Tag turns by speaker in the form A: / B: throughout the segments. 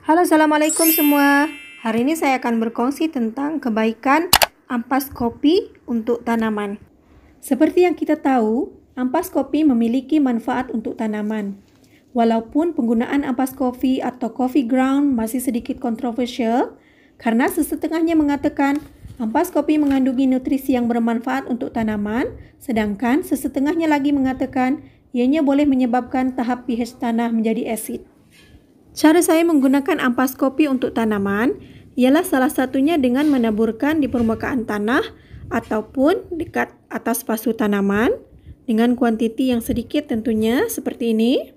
A: Halo assalamualaikum semua Hari ini saya akan berkongsi tentang kebaikan ampas kopi untuk tanaman Seperti yang kita tahu, ampas kopi memiliki manfaat untuk tanaman Walaupun penggunaan ampas kopi atau coffee ground masih sedikit kontroversial Karena sesetengahnya mengatakan ampas kopi mengandungi nutrisi yang bermanfaat untuk tanaman Sedangkan sesetengahnya lagi mengatakan ianya boleh menyebabkan tahap pH tanah menjadi asid Cara saya menggunakan ampas kopi untuk tanaman ialah salah satunya dengan menaburkan di permukaan tanah ataupun dekat atas pasu tanaman dengan kuantiti yang sedikit tentunya seperti ini.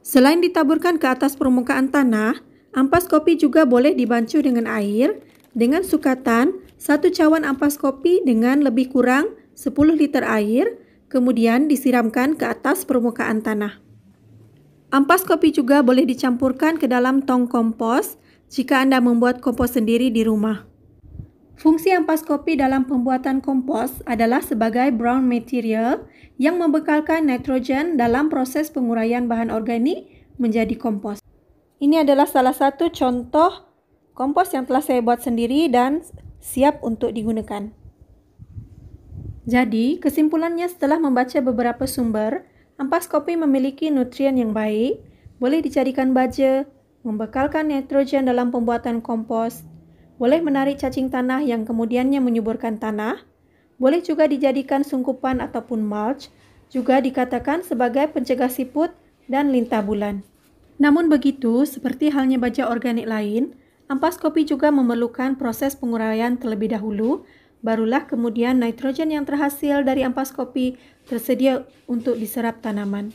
A: Selain ditaburkan ke atas permukaan tanah, ampas kopi juga boleh dibancu dengan air dengan sukatan satu cawan ampas kopi dengan lebih kurang 10 liter air, kemudian disiramkan ke atas permukaan tanah. Ampas kopi juga boleh dicampurkan ke dalam tong kompos jika Anda membuat kompos sendiri di rumah. Fungsi ampas kopi dalam pembuatan kompos adalah sebagai brown material yang membekalkan nitrogen dalam proses penguraian bahan organik menjadi kompos. Ini adalah salah satu contoh kompos yang telah saya buat sendiri dan siap untuk digunakan. Jadi, kesimpulannya setelah membaca beberapa sumber, ampas kopi memiliki nutrien yang baik, boleh dijadikan baja, membekalkan nitrogen dalam pembuatan kompos, boleh menarik cacing tanah yang kemudiannya menyuburkan tanah, boleh juga dijadikan sungkupan ataupun mulch, juga dikatakan sebagai pencegah siput dan lintah bulan. Namun begitu, seperti halnya baja organik lain, ampas kopi juga memerlukan proses penguraian terlebih dahulu Barulah kemudian nitrogen yang terhasil dari ampas kopi tersedia untuk diserap tanaman.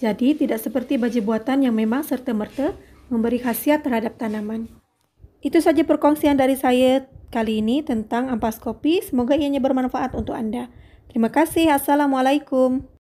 A: Jadi tidak seperti baju buatan yang memang serta-merta memberi khasiat terhadap tanaman. Itu saja perkongsian dari saya kali ini tentang ampas kopi. Semoga ianya bermanfaat untuk Anda. Terima kasih. Assalamualaikum.